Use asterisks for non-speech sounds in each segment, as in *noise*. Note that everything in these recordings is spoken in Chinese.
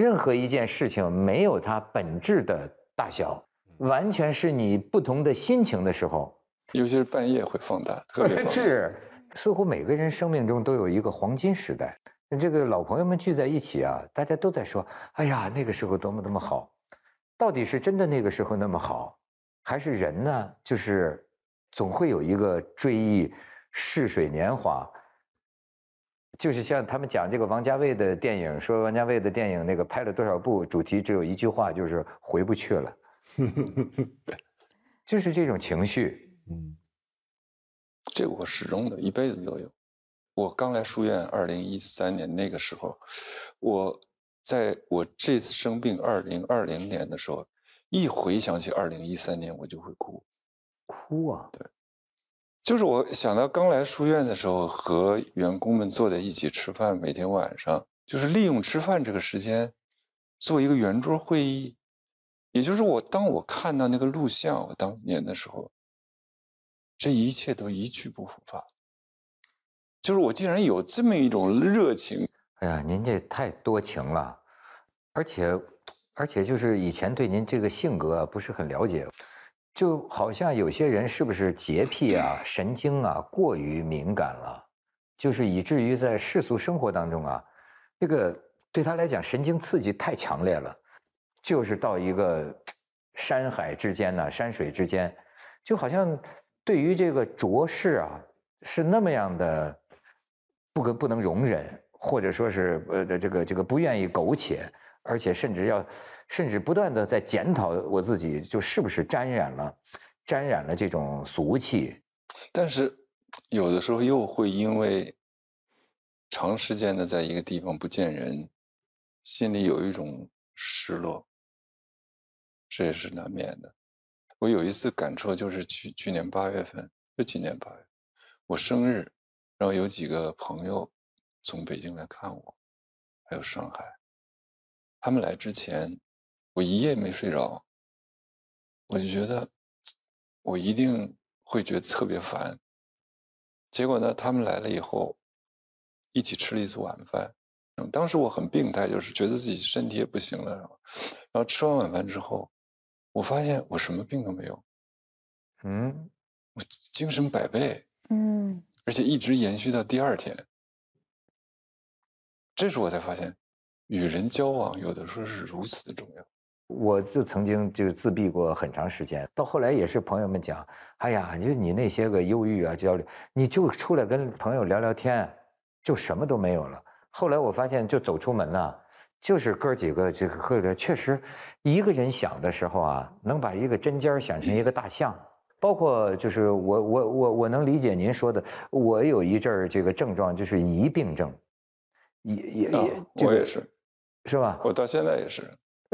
任何一件事情没有它本质的大小，完全是你不同的心情的时候，尤其是半夜会放大，特别 *laughs* 是。似乎每个人生命中都有一个黄金时代。这个老朋友们聚在一起啊，大家都在说：“哎呀，那个时候多么多么好。”到底是真的那个时候那么好，还是人呢？就是总会有一个追忆似水年华。就是像他们讲这个王家卫的电影，说王家卫的电影那个拍了多少部，主题只有一句话，就是回不去了。*laughs* 就是这种情绪，嗯，这我始终的，一辈子都有。我刚来书院，二零一三年那个时候，我在我这次生病二零二零年的时候，一回想起二零一三年，我就会哭，哭啊。对。就是我想到刚来书院的时候，和员工们坐在一起吃饭，每天晚上就是利用吃饭这个时间做一个圆桌会议。也就是我，当我看到那个录像，我当年的时候，这一切都一去不复返。就是我竟然有这么一种热情。哎呀，您这太多情了，而且，而且就是以前对您这个性格不是很了解。就好像有些人是不是洁癖啊、神经啊过于敏感了，就是以至于在世俗生活当中啊，这个对他来讲神经刺激太强烈了，就是到一个山海之间呢、山水之间，就好像对于这个浊世啊是那么样的不可不能容忍，或者说是呃这个这个不愿意苟且。而且甚至要，甚至不断的在检讨我自己，就是不是沾染了，沾染了这种俗气。但是，有的时候又会因为长时间的在一个地方不见人，心里有一种失落，这也是难免的。我有一次感触就是去去年八月份，是今年八月，我生日，然后有几个朋友从北京来看我，还有上海。他们来之前，我一夜没睡着。我就觉得，我一定会觉得特别烦。结果呢，他们来了以后，一起吃了一次晚饭。当时我很病态，就是觉得自己身体也不行了。然后吃完晚饭之后，我发现我什么病都没有。嗯，我精神百倍。嗯，而且一直延续到第二天。这时我才发现。与人交往，有的时候是如此的重要。我就曾经就自闭过很长时间，到后来也是朋友们讲，哎呀，就你那些个忧郁啊、焦虑，你就出来跟朋友聊聊天，就什么都没有了。后来我发现，就走出门呐，就是哥几个这个喝点，确实，一个人想的时候啊，能把一个针尖想成一个大象。包括就是我我我我能理解您说的，我有一阵儿这个症状就是疑病症，也也也，这个我也是。是吧？我到现在也是，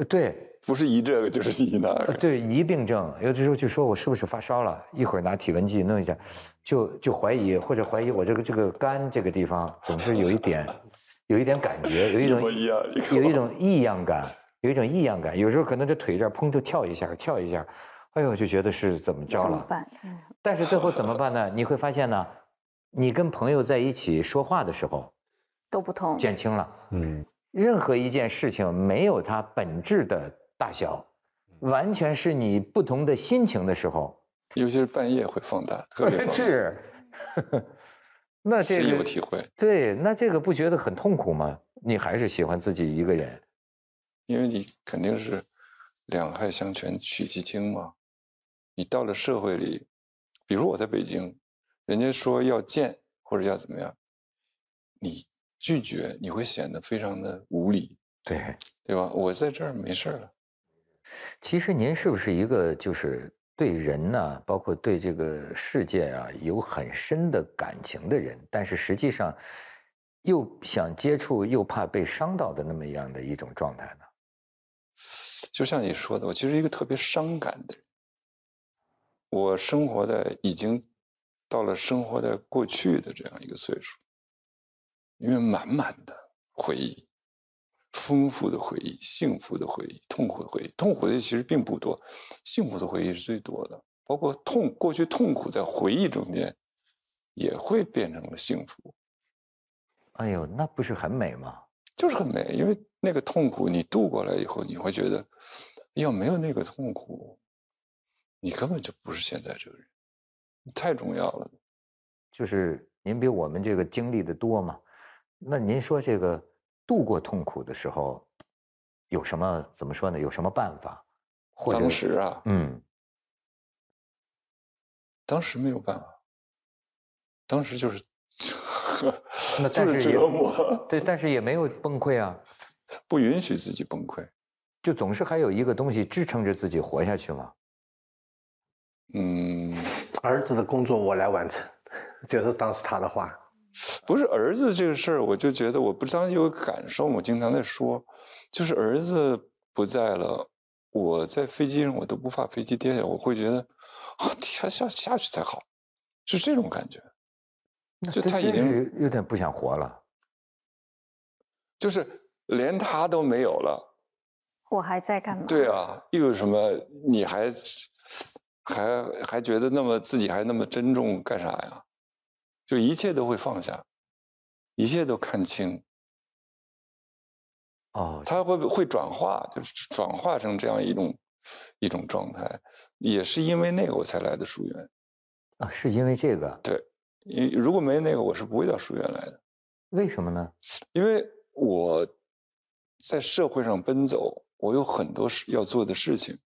对，不是疑这个就是疑那个。对，疑病症，有的时候就说我是不是发烧了，一会儿拿体温计弄一下，就就怀疑或者怀疑我这个这个肝这个地方总是有一点，有一点感觉，有一种不一样，有一种异样感，有一种异样感。有时候可能这腿这儿砰就跳一下，跳一下，哎呦，就觉得是怎么着了？怎么办？但是最后怎么办呢？你会发现呢，你跟朋友在一起说话的时候，都不痛，减轻了，嗯。任何一件事情没有它本质的大小，完全是你不同的心情的时候，尤其是半夜会放大，特别 *laughs* 是，*laughs* 那这个深有体会。对，那这个不觉得很痛苦吗？你还是喜欢自己一个人，因为你肯定是两害相权取其轻嘛。你到了社会里，比如我在北京，人家说要见或者要怎么样，你。拒绝你会显得非常的无理，对对吧？我在这儿没事了。其实您是不是一个就是对人呢，包括对这个世界啊，有很深的感情的人，但是实际上又想接触又怕被伤到的那么样的一种状态呢？就像你说的，我其实一个特别伤感的人。我生活在已经到了生活在过去的这样一个岁数。因为满满的回忆，丰富的回忆，幸福的回忆，痛苦的回忆。痛苦的其实并不多，幸福的回忆是最多的。包括痛，过去痛苦在回忆中间也会变成了幸福。哎呦，那不是很美吗？就是很美，因为那个痛苦你度过来以后，你会觉得要没有那个痛苦，你根本就不是现在这个人。太重要了，就是您比我们这个经历的多嘛。那您说这个度过痛苦的时候有什么？怎么说呢？有什么办法？当时啊，嗯，当时没有办法，当时就是，那 *laughs* 就是折磨。对，但是也没有崩溃啊，不允许自己崩溃，就总是还有一个东西支撑着自己活下去嘛。嗯，儿子的工作我来完成，就是当时他的话。不是儿子这个事儿，我就觉得我不常有感受。我经常在说，就是儿子不在了，我在飞机上我都不怕飞机跌下来，我会觉得啊，下下下去才好，是这种感觉。就他已经有点不想活了，就是连他都没有了，我还在干嘛？对啊，又有什么？你还还还觉得那么自己还那么珍重干啥呀？就一切都会放下，一切都看清。哦，它会会转化，就是转化成这样一种一种状态，也是因为那个我才来的书院。啊，是因为这个？对，因如果没那个，我是不会到书院来的。为什么呢？因为我在社会上奔走，我有很多事要做的事情，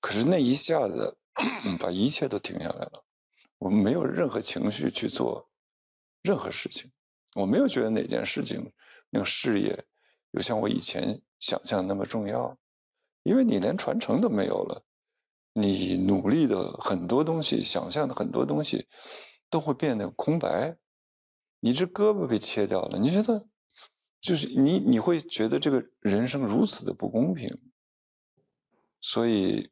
可是那一下子 *clears throat* 把一切都停下来了，我没有任何情绪去做。任何事情，我没有觉得哪件事情，那个事业，有像我以前想象那么重要，因为你连传承都没有了，你努力的很多东西，想象的很多东西，都会变得空白，你这胳膊被切掉了，你觉得，就是你你会觉得这个人生如此的不公平，所以，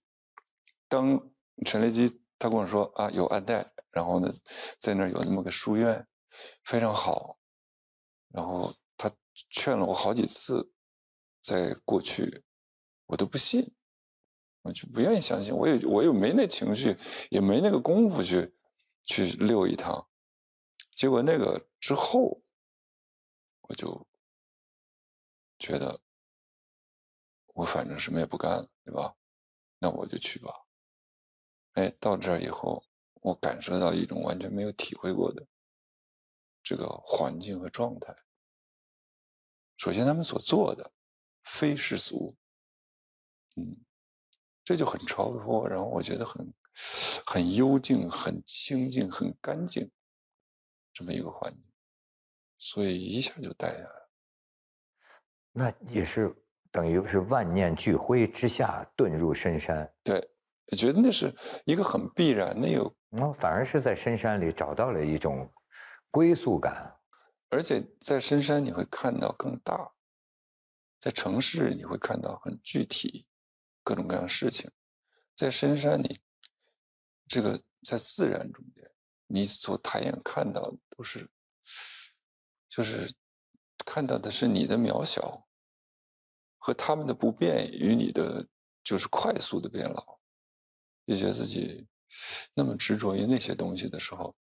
当陈雷基他跟我说啊有暗代，然后呢，在那儿有那么个书院。非常好，然后他劝了我好几次，在过去我都不信，我就不愿意相信，我也我也没那情绪，也没那个功夫去去溜一趟。结果那个之后，我就觉得我反正什么也不干，对吧？那我就去吧。哎，到这儿以后，我感受到一种完全没有体会过的。这个环境和状态，首先他们所做的非世俗，嗯，这就很超脱，然后我觉得很很幽静、很清静、很干净，这么一个环境，所以一下就带下来。那也是等于是万念俱灰之下遁入深山。对，我觉得那是一个很必然，那又反而是在深山里找到了一种。归宿感，而且在深山你会看到更大，在城市你会看到很具体，各种各样的事情，在深山你这个在自然中间，你所抬眼看到的都是，就是看到的是你的渺小和他们的不变与你的就是快速的变老，你觉得自己那么执着于那些东西的时候。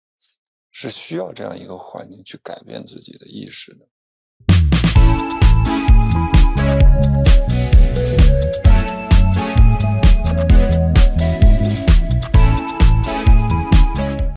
是需要这样一个环境去改变自己的意识的。